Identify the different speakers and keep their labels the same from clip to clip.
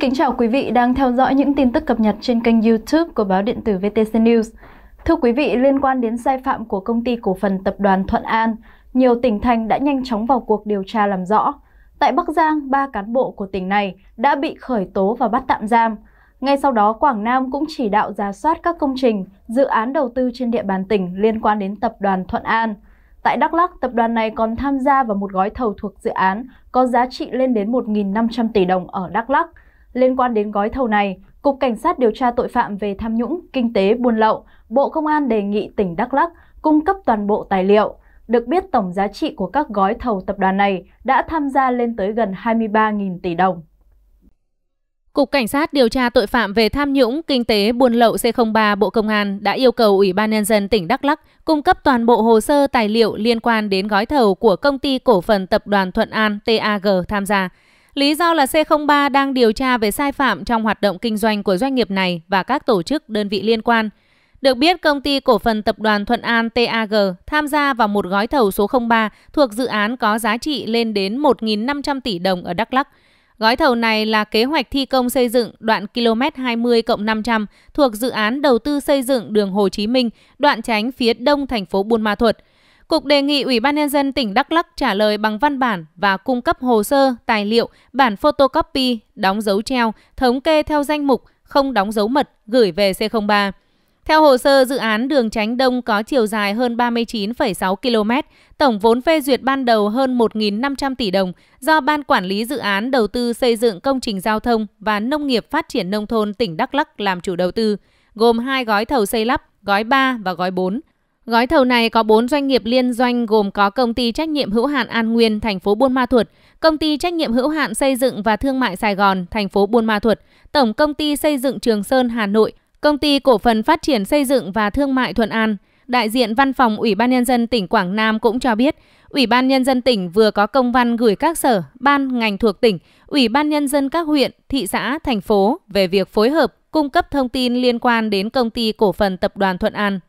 Speaker 1: kính chào quý vị đang theo dõi những tin tức cập nhật trên kênh YouTube của báo điện tử VTC News. Thưa quý vị, liên quan đến sai phạm của công ty cổ phần tập đoàn Thuận An, nhiều tỉnh thành đã nhanh chóng vào cuộc điều tra làm rõ. Tại Bắc Giang, ba cán bộ của tỉnh này đã bị khởi tố và bắt tạm giam. Ngay sau đó, Quảng Nam cũng chỉ đạo giả soát các công trình, dự án đầu tư trên địa bàn tỉnh liên quan đến tập đoàn Thuận An. Tại Đắk Lắk, tập đoàn này còn tham gia vào một gói thầu thuộc dự án có giá trị lên đến 1.500 tỷ đồng ở Đắk Lắk – Liên quan đến gói thầu này, Cục Cảnh sát điều tra tội phạm về tham nhũng, kinh tế, buôn lậu, Bộ Công an đề nghị tỉnh Đắk Lắk cung cấp toàn bộ tài liệu. Được biết tổng giá trị của các gói thầu
Speaker 2: tập đoàn này đã tham gia lên tới gần 23.000 tỷ đồng. Cục Cảnh sát điều tra tội phạm về tham nhũng, kinh tế, buôn lậu C03 Bộ Công an đã yêu cầu Ủy ban Nhân dân tỉnh Đắk Lắc cung cấp toàn bộ hồ sơ tài liệu liên quan đến gói thầu của công ty cổ phần tập đoàn Thuận An TAG tham gia. Lý do là C03 đang điều tra về sai phạm trong hoạt động kinh doanh của doanh nghiệp này và các tổ chức đơn vị liên quan. Được biết, công ty cổ phần tập đoàn Thuận An TAG tham gia vào một gói thầu số 03 thuộc dự án có giá trị lên đến 1.500 tỷ đồng ở Đắk Lắk. Gói thầu này là kế hoạch thi công xây dựng đoạn km 20 cộng 500 thuộc dự án đầu tư xây dựng đường Hồ Chí Minh, đoạn tránh phía đông thành phố Buôn Ma Thuột – Cục đề nghị Ủy ban Nhân dân tỉnh Đắk Lắc trả lời bằng văn bản và cung cấp hồ sơ, tài liệu, bản photocopy, đóng dấu treo, thống kê theo danh mục, không đóng dấu mật, gửi về C03. Theo hồ sơ, dự án đường tránh đông có chiều dài hơn 39,6 km, tổng vốn phê duyệt ban đầu hơn 1.500 tỷ đồng do Ban Quản lý Dự án Đầu tư xây dựng công trình giao thông và nông nghiệp phát triển nông thôn tỉnh Đắk Lắc làm chủ đầu tư, gồm hai gói thầu xây lắp, gói 3 và gói 4. Gói thầu này có 4 doanh nghiệp liên doanh gồm có công ty trách nhiệm hữu hạn An Nguyên, thành phố Buôn Ma Thuột, công ty trách nhiệm hữu hạn xây dựng và thương mại Sài Gòn, thành phố Buôn Ma Thuột, tổng công ty xây dựng Trường Sơn, Hà Nội, công ty cổ phần phát triển xây dựng và thương mại Thuận An. Đại diện văn phòng Ủy ban Nhân dân tỉnh Quảng Nam cũng cho biết, Ủy ban Nhân dân tỉnh vừa có công văn gửi các sở, ban, ngành thuộc tỉnh, Ủy ban Nhân dân các huyện, thị xã, thành phố về việc phối hợp cung cấp thông tin liên quan đến công ty cổ phần tập đoàn Thuận An.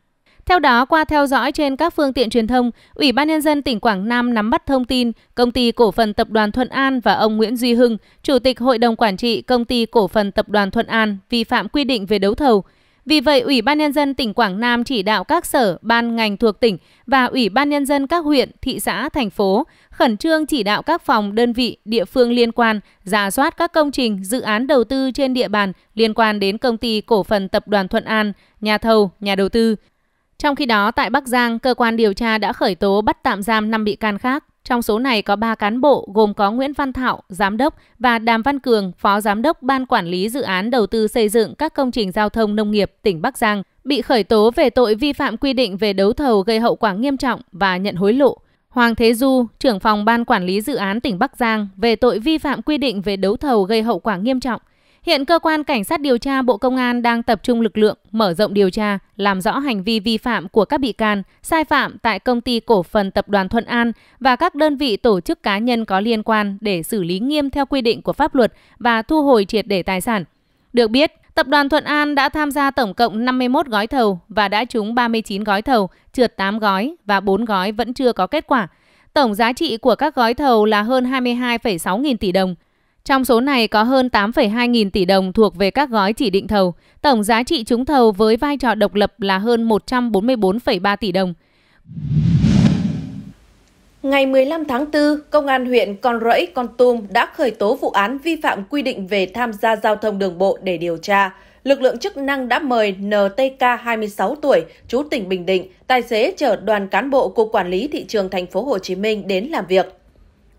Speaker 2: Theo đó, qua theo dõi trên các phương tiện truyền thông, Ủy ban Nhân dân tỉnh Quảng Nam nắm bắt thông tin Công ty Cổ phần Tập đoàn Thuận An và ông Nguyễn Duy Hưng, Chủ tịch Hội đồng Quản trị Công ty Cổ phần Tập đoàn Thuận An vi phạm quy định về đấu thầu. Vì vậy, Ủy ban Nhân dân tỉnh Quảng Nam chỉ đạo các sở, ban ngành thuộc tỉnh và Ủy ban Nhân dân các huyện, thị xã, thành phố khẩn trương chỉ đạo các phòng, đơn vị, địa phương liên quan giả soát các công trình, dự án đầu tư trên địa bàn liên quan đến công ty cổ phần tập đoàn Thuận An, nhà thầu, nhà đầu tư, trong khi đó, tại Bắc Giang, cơ quan điều tra đã khởi tố bắt tạm giam 5 bị can khác. Trong số này có 3 cán bộ gồm có Nguyễn Văn Thảo, giám đốc và Đàm Văn Cường, phó giám đốc Ban Quản lý Dự án Đầu tư xây dựng các công trình giao thông nông nghiệp tỉnh Bắc Giang, bị khởi tố về tội vi phạm quy định về đấu thầu gây hậu quả nghiêm trọng và nhận hối lộ. Hoàng Thế Du, trưởng phòng Ban Quản lý Dự án tỉnh Bắc Giang về tội vi phạm quy định về đấu thầu gây hậu quả nghiêm trọng – Hiện cơ quan cảnh sát điều tra Bộ Công an đang tập trung lực lượng mở rộng điều tra, làm rõ hành vi vi phạm của các bị can, sai phạm tại công ty cổ phần tập đoàn Thuận An và các đơn vị tổ chức cá nhân có liên quan để xử lý nghiêm theo quy định của pháp luật và thu hồi triệt để tài sản. Được biết, Tập đoàn Thuận An đã tham gia tổng cộng 51 gói thầu và đã trúng 39 gói thầu, trượt 8 gói và 4 gói vẫn chưa có kết quả. Tổng giá trị của các gói thầu là hơn 22,6 nghìn tỷ đồng, trong số này có hơn 8,2 nghìn tỷ đồng thuộc về các gói chỉ định thầu, tổng giá trị trúng thầu với vai trò độc lập là hơn 144,3 tỷ đồng. Ngày 15 tháng
Speaker 1: 4, Công an huyện Con Rẫy, Con Tum đã khởi tố vụ án vi phạm quy định về tham gia giao thông đường bộ để điều tra. Lực lượng chức năng đã mời NTK 26 tuổi, chú tỉnh Bình Định, tài xế chở đoàn cán bộ Cục Quản lý Thị trường Thành phố Hồ Chí Minh đến làm việc.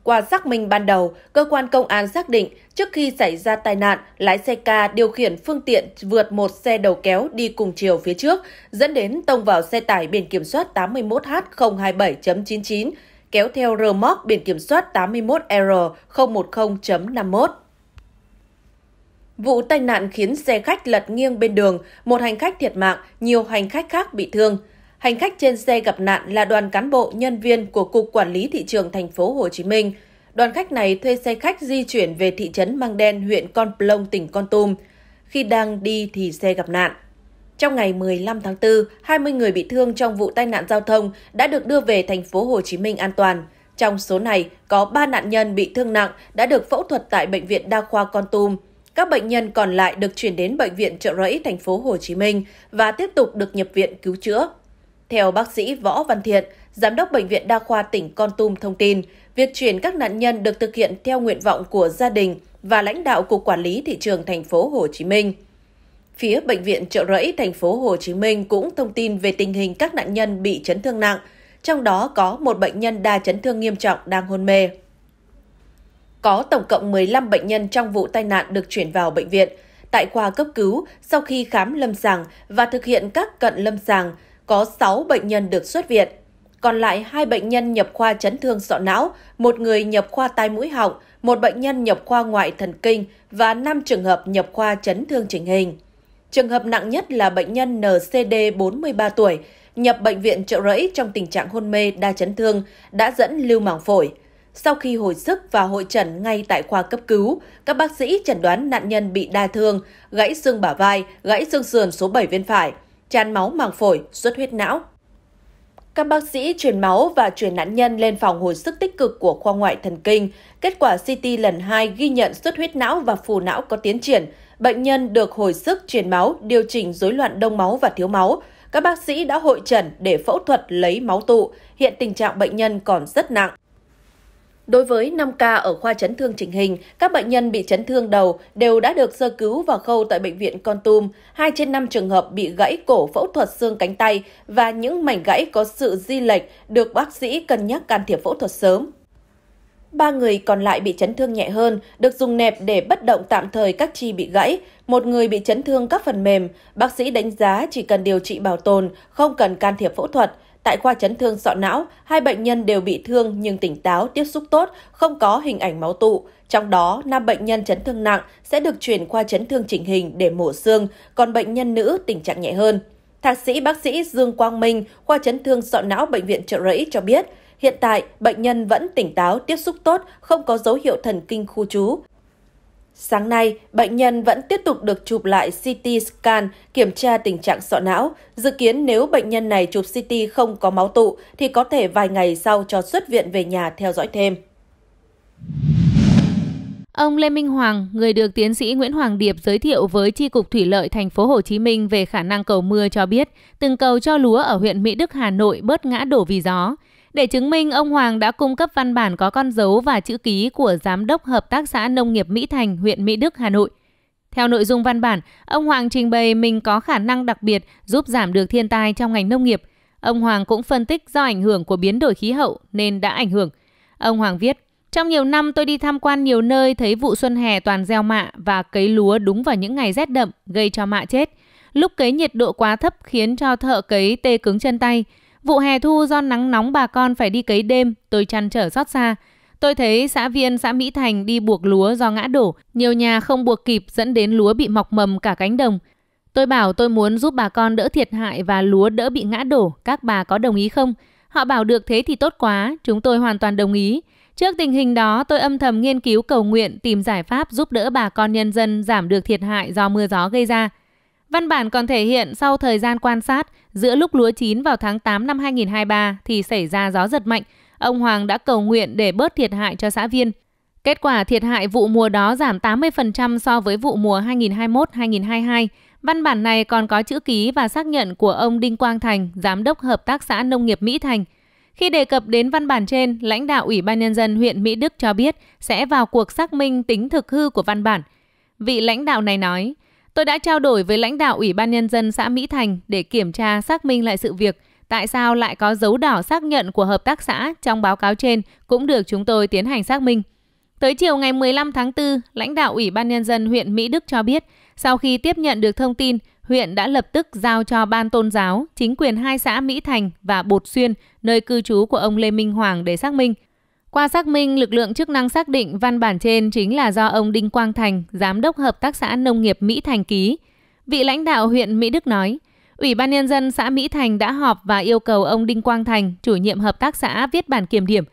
Speaker 1: Qua xác minh ban đầu, cơ quan công an xác định trước khi xảy ra tai nạn, lái xe ca điều khiển phương tiện vượt một xe đầu kéo đi cùng chiều phía trước, dẫn đến tông vào xe tải biển kiểm soát 81H027.99, kéo theo rơ móc biển kiểm soát 81R010.51. Vụ tai nạn khiến xe khách lật nghiêng bên đường, một hành khách thiệt mạng, nhiều hành khách khác bị thương. Hành khách trên xe gặp nạn là đoàn cán bộ, nhân viên của Cục Quản lý Thị trường thành phố Hồ Chí Minh. Đoàn khách này thuê xe khách di chuyển về thị trấn Mang Đen, huyện Con Plong, tỉnh Con Tum. Khi đang đi thì xe gặp nạn. Trong ngày 15 tháng 4, 20 người bị thương trong vụ tai nạn giao thông đã được đưa về thành phố Hồ Chí Minh an toàn. Trong số này, có 3 nạn nhân bị thương nặng đã được phẫu thuật tại bệnh viện đa khoa Con Tum. Các bệnh nhân còn lại được chuyển đến bệnh viện Trợ Rẫy thành phố Hồ Chí Minh và tiếp tục được nhập viện cứu chữa. Theo bác sĩ Võ Văn Thiện, Giám đốc Bệnh viện Đa khoa tỉnh Con Tum thông tin, việc chuyển các nạn nhân được thực hiện theo nguyện vọng của gia đình và lãnh đạo Cục Quản lý Thị trường thành phố Hồ Chí Minh. Phía Bệnh viện Trợ Rẫy thành phố Hồ Chí Minh cũng thông tin về tình hình các nạn nhân bị chấn thương nặng, trong đó có một bệnh nhân đa chấn thương nghiêm trọng đang hôn mê. Có tổng cộng 15 bệnh nhân trong vụ tai nạn được chuyển vào bệnh viện. Tại khoa cấp cứu, sau khi khám lâm sàng và thực hiện các cận lâm sàng, có 6 bệnh nhân được xuất viện. Còn lại hai bệnh nhân nhập khoa chấn thương sọ não, một người nhập khoa tai mũi họng, một bệnh nhân nhập khoa ngoại thần kinh và 5 trường hợp nhập khoa chấn thương chỉnh hình. Trường hợp nặng nhất là bệnh nhân NCD 43 tuổi, nhập bệnh viện trợ rẫy trong tình trạng hôn mê đa chấn thương, đã dẫn lưu màng phổi. Sau khi hồi sức và hội trần ngay tại khoa cấp cứu, các bác sĩ chẩn đoán nạn nhân bị đa thương, gãy xương bả vai, gãy xương sườn số 7 bên phải – chán máu màng phổi, xuất huyết não. Các bác sĩ truyền máu và truyền nạn nhân lên phòng hồi sức tích cực của khoa ngoại thần kinh. Kết quả CT lần 2 ghi nhận xuất huyết não và phù não có tiến triển. Bệnh nhân được hồi sức truyền máu, điều chỉnh rối loạn đông máu và thiếu máu. Các bác sĩ đã hội trần để phẫu thuật lấy máu tụ. Hiện tình trạng bệnh nhân còn rất nặng. Đối với 5 ca ở khoa chấn thương chỉnh hình, các bệnh nhân bị chấn thương đầu đều đã được sơ cứu và khâu tại bệnh viện Con Tum. 2 trên 5 trường hợp bị gãy cổ phẫu thuật xương cánh tay và những mảnh gãy có sự di lệch được bác sĩ cân nhắc can thiệp phẫu thuật sớm. Ba người còn lại bị chấn thương nhẹ hơn, được dùng nẹp để bất động tạm thời các chi bị gãy. Một người bị chấn thương các phần mềm, bác sĩ đánh giá chỉ cần điều trị bảo tồn, không cần can thiệp phẫu thuật. Tại khoa chấn thương sọ não, hai bệnh nhân đều bị thương nhưng tỉnh táo, tiếp xúc tốt, không có hình ảnh máu tụ. Trong đó, nam bệnh nhân chấn thương nặng sẽ được chuyển qua chấn thương chỉnh hình để mổ xương, còn bệnh nhân nữ tình trạng nhẹ hơn. Thạc sĩ bác sĩ Dương Quang Minh, khoa chấn thương sọ não Bệnh viện Trợ Rẫy cho biết, hiện tại bệnh nhân vẫn tỉnh táo, tiếp xúc tốt, không có dấu hiệu thần kinh khu trú. Sáng nay, bệnh nhân vẫn tiếp tục được chụp lại CT scan kiểm tra tình trạng sọ não. Dự kiến nếu bệnh nhân này chụp CT không có máu tụ thì có thể vài ngày sau cho xuất viện về nhà theo dõi thêm.
Speaker 2: Ông Lê Minh Hoàng, người được tiến sĩ Nguyễn Hoàng Điệp giới thiệu với Tri cục Thủy lợi thành phố Hồ Chí Minh về khả năng cầu mưa cho biết, từng cầu cho lúa ở huyện Mỹ Đức, Hà Nội bớt ngã đổ vì gió. Để chứng minh ông Hoàng đã cung cấp văn bản có con dấu và chữ ký của Giám đốc Hợp tác xã Nông nghiệp Mỹ Thành, huyện Mỹ Đức, Hà Nội. Theo nội dung văn bản, ông Hoàng trình bày mình có khả năng đặc biệt giúp giảm được thiên tai trong ngành nông nghiệp. Ông Hoàng cũng phân tích do ảnh hưởng của biến đổi khí hậu nên đã ảnh hưởng. Ông Hoàng viết, trong nhiều năm tôi đi tham quan nhiều nơi thấy vụ xuân hè toàn gieo mạ và cấy lúa đúng vào những ngày rét đậm gây cho mạ chết. Lúc cấy nhiệt độ quá thấp khiến cho thợ cấy tê cứng chân tay. Vụ hè thu do nắng nóng bà con phải đi cấy đêm, tôi chăn trở xót xa. Tôi thấy xã viên xã Mỹ Thành đi buộc lúa do ngã đổ, nhiều nhà không buộc kịp dẫn đến lúa bị mọc mầm cả cánh đồng. Tôi bảo tôi muốn giúp bà con đỡ thiệt hại và lúa đỡ bị ngã đổ, các bà có đồng ý không? Họ bảo được thế thì tốt quá, chúng tôi hoàn toàn đồng ý. Trước tình hình đó, tôi âm thầm nghiên cứu cầu nguyện tìm giải pháp giúp đỡ bà con nhân dân giảm được thiệt hại do mưa gió gây ra. Văn bản còn thể hiện sau thời gian quan sát, giữa lúc lúa chín vào tháng 8 năm 2023 thì xảy ra gió giật mạnh, ông Hoàng đã cầu nguyện để bớt thiệt hại cho xã viên. Kết quả thiệt hại vụ mùa đó giảm 80% so với vụ mùa 2021-2022. Văn bản này còn có chữ ký và xác nhận của ông Đinh Quang Thành, giám đốc hợp tác xã nông nghiệp Mỹ Thành. Khi đề cập đến văn bản trên, lãnh đạo Ủy ban nhân dân huyện Mỹ Đức cho biết sẽ vào cuộc xác minh tính thực hư của văn bản. Vị lãnh đạo này nói, Tôi đã trao đổi với lãnh đạo Ủy ban Nhân dân xã Mỹ Thành để kiểm tra xác minh lại sự việc. Tại sao lại có dấu đỏ xác nhận của hợp tác xã trong báo cáo trên cũng được chúng tôi tiến hành xác minh. Tới chiều ngày 15 tháng 4, lãnh đạo Ủy ban Nhân dân huyện Mỹ Đức cho biết, sau khi tiếp nhận được thông tin, huyện đã lập tức giao cho Ban Tôn giáo, chính quyền hai xã Mỹ Thành và Bột Xuyên, nơi cư trú của ông Lê Minh Hoàng để xác minh qua xác minh, lực lượng chức năng xác định văn bản trên chính là do ông Đinh Quang Thành, Giám đốc Hợp tác xã Nông nghiệp Mỹ Thành ký. Vị lãnh đạo huyện Mỹ Đức nói, Ủy ban Nhân dân xã Mỹ Thành đã họp và yêu cầu ông Đinh Quang Thành, chủ nhiệm hợp tác xã viết bản kiểm điểm.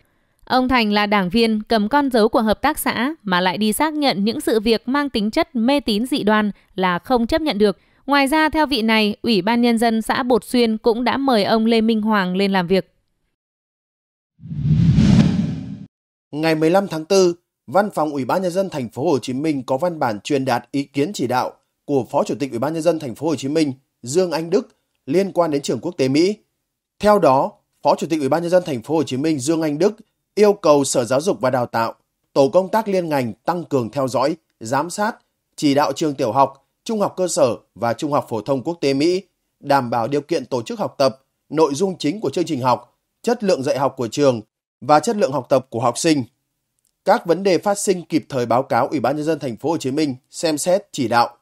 Speaker 2: Ông Thành là đảng viên cầm con dấu của hợp tác xã mà lại đi xác nhận những sự việc mang tính chất mê tín dị đoan là không chấp nhận được. Ngoài ra, theo vị này, Ủy ban Nhân dân xã Bột Xuyên cũng đã mời ông Lê Minh Hoàng lên làm việc.
Speaker 3: Ngày 15 tháng 4, Văn phòng Ủy ban nhân dân thành phố Hồ Chí Minh có văn bản truyền đạt ý kiến chỉ đạo của Phó Chủ tịch Ủy ban nhân dân thành phố Hồ Chí Minh Dương Anh Đức liên quan đến trường quốc tế Mỹ. Theo đó, Phó Chủ tịch Ủy ban nhân dân thành phố Hồ Chí Minh Dương Anh Đức yêu cầu Sở Giáo dục và Đào tạo, tổ công tác liên ngành tăng cường theo dõi, giám sát, chỉ đạo trường tiểu học, trung học cơ sở và trung học phổ thông quốc tế Mỹ đảm bảo điều kiện tổ chức học tập, nội dung chính của chương trình học, chất lượng dạy học của trường và chất lượng học tập của học sinh. Các vấn đề phát sinh kịp thời báo cáo Ủy ban nhân dân thành phố Hồ Chí Minh xem xét chỉ đạo.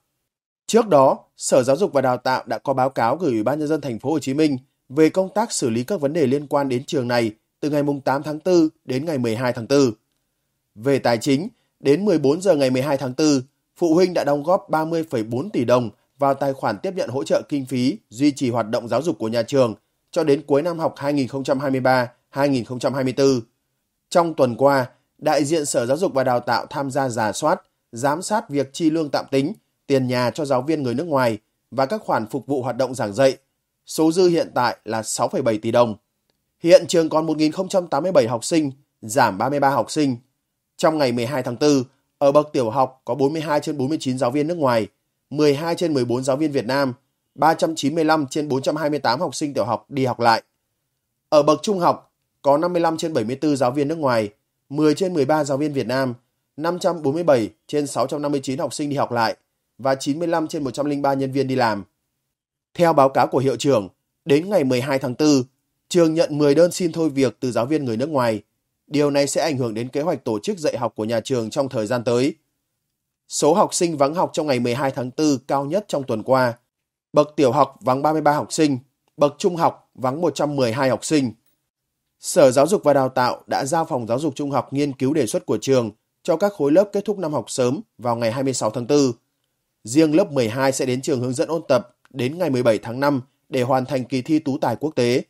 Speaker 3: Trước đó, Sở Giáo dục và Đào tạo đã có báo cáo gửi Ủy ban nhân dân thành phố Hồ Chí Minh về công tác xử lý các vấn đề liên quan đến trường này từ ngày 8 tháng 4 đến ngày 12 tháng 4. Về tài chính, đến 14 giờ ngày 12 tháng 4, phụ huynh đã đóng góp 30,4 tỷ đồng vào tài khoản tiếp nhận hỗ trợ kinh phí duy trì hoạt động giáo dục của nhà trường cho đến cuối năm học 2023 2024. Trong tuần qua, đại diện Sở Giáo dục và Đào tạo tham gia giả soát, giám sát việc chi lương tạm tính, tiền nhà cho giáo viên người nước ngoài và các khoản phục vụ hoạt động giảng dạy. Số dư hiện tại là 6,7 tỷ đồng. Hiện trường còn 1.087 học sinh, giảm 33 học sinh. Trong ngày 12 tháng 4, ở bậc tiểu học có 42 trên 49 giáo viên nước ngoài, 12 trên 14 giáo viên Việt Nam, 395 trên 428 học sinh tiểu học đi học lại. Ở bậc trung học, có 55 trên 74 giáo viên nước ngoài, 10 trên 13 giáo viên Việt Nam, 547 trên 659 học sinh đi học lại và 95 trên 103 nhân viên đi làm. Theo báo cáo của hiệu trưởng, đến ngày 12 tháng 4, trường nhận 10 đơn xin thôi việc từ giáo viên người nước ngoài. Điều này sẽ ảnh hưởng đến kế hoạch tổ chức dạy học của nhà trường trong thời gian tới. Số học sinh vắng học trong ngày 12 tháng 4 cao nhất trong tuần qua. Bậc tiểu học vắng 33 học sinh, bậc trung học vắng 112 học sinh. Sở Giáo dục và Đào tạo đã giao Phòng Giáo dục Trung học nghiên cứu đề xuất của trường cho các khối lớp kết thúc năm học sớm vào ngày 26 tháng 4. Riêng lớp 12 sẽ đến trường hướng dẫn ôn tập đến ngày 17 tháng 5 để hoàn thành kỳ thi tú tài quốc tế.